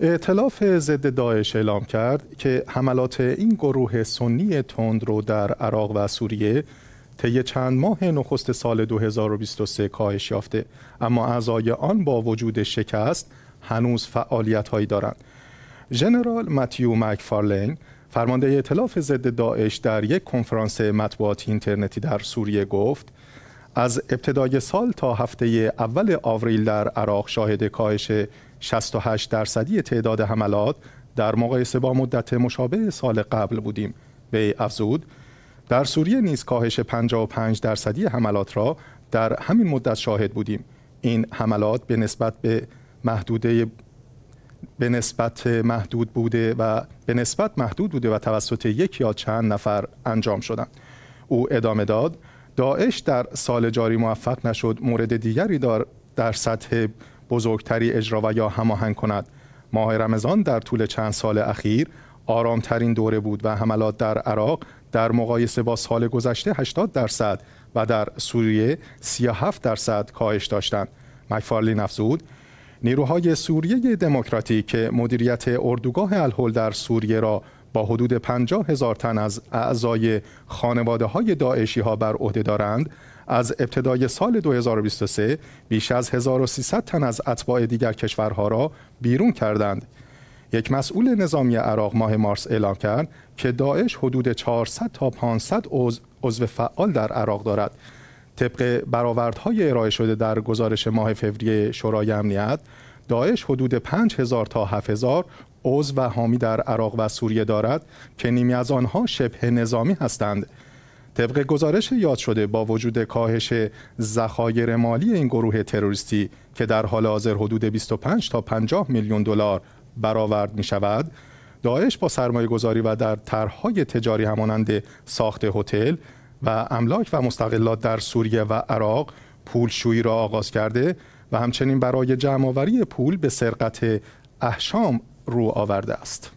اعتلاف ضد داعش اعلام کرد که حملات این گروه سنی تند رو در عراق و سوریه طی چند ماه نخست سال 2023 کاهش یافته اما اعضای آن با وجود شکست هنوز فعالیت هایی دارند ژنرال متیو مکفارلین فرمانده اعتلاف ضد داعش در یک کنفرانس مطبوعاتی اینترنتی در سوریه گفت از ابتدای سال تا هفته اول آوریل در عراق شاهد کاهش 68 درصدی تعداد حملات در مقایسه با مدت مشابه سال قبل بودیم به افزود در سوریه نیز کاهش 55 درصدی حملات را در همین مدت شاهد بودیم این حملات به نسبت به محدوده به نسبت محدود بوده و به نسبت محدود بوده و توسط یک یا چند نفر انجام شدند او ادامه داد داعش در سال جاری موفق نشد مورد دیگری در سطح بزرگتری اجرا و یا هماهنگ کند ماه رمضان در طول چند سال اخیر آرامترین دوره بود و حملات در عراق در مقایسه با سال گذشته 80 درصد و در سوریه 37 درصد کاهش داشتند مکفارلین افزود نیروهای سوریه دموکراتیک که مدیریت اردوگاه الهول در سوریه را با حدود 50 هزار تن از اعضای خانواده های داعشی ها بر عهده دارند از ابتدای سال 2023 بیش از 1300 تن از اتباع دیگر کشورها را بیرون کردند یک مسئول نظامی عراق ماه مارس اعلام کرد که داعش حدود 400 تا 500 عضو فعال در عراق دارد طبق برآوردهای ارائه شده در گزارش ماه فوریه شورای امنیت داعش حدود 5000 تا 7000 عضو و حامی در عراق و سوریه دارد که نیمی از آنها شبه نظامی هستند طبق گزارش یاد شده با وجود کاهش ذخایر مالی این گروه تروریستی که در حال حاضر حدود 25 تا 50 میلیون دلار برآورد می شود داعش با سرمایه گذاری و در طرحهای تجاری همانند ساخت هتل و املاک و مستقلات در سوریه و عراق پولشویی را آغاز کرده و همچنین برای جمعآوری پول به سرقت احشام رو آورده است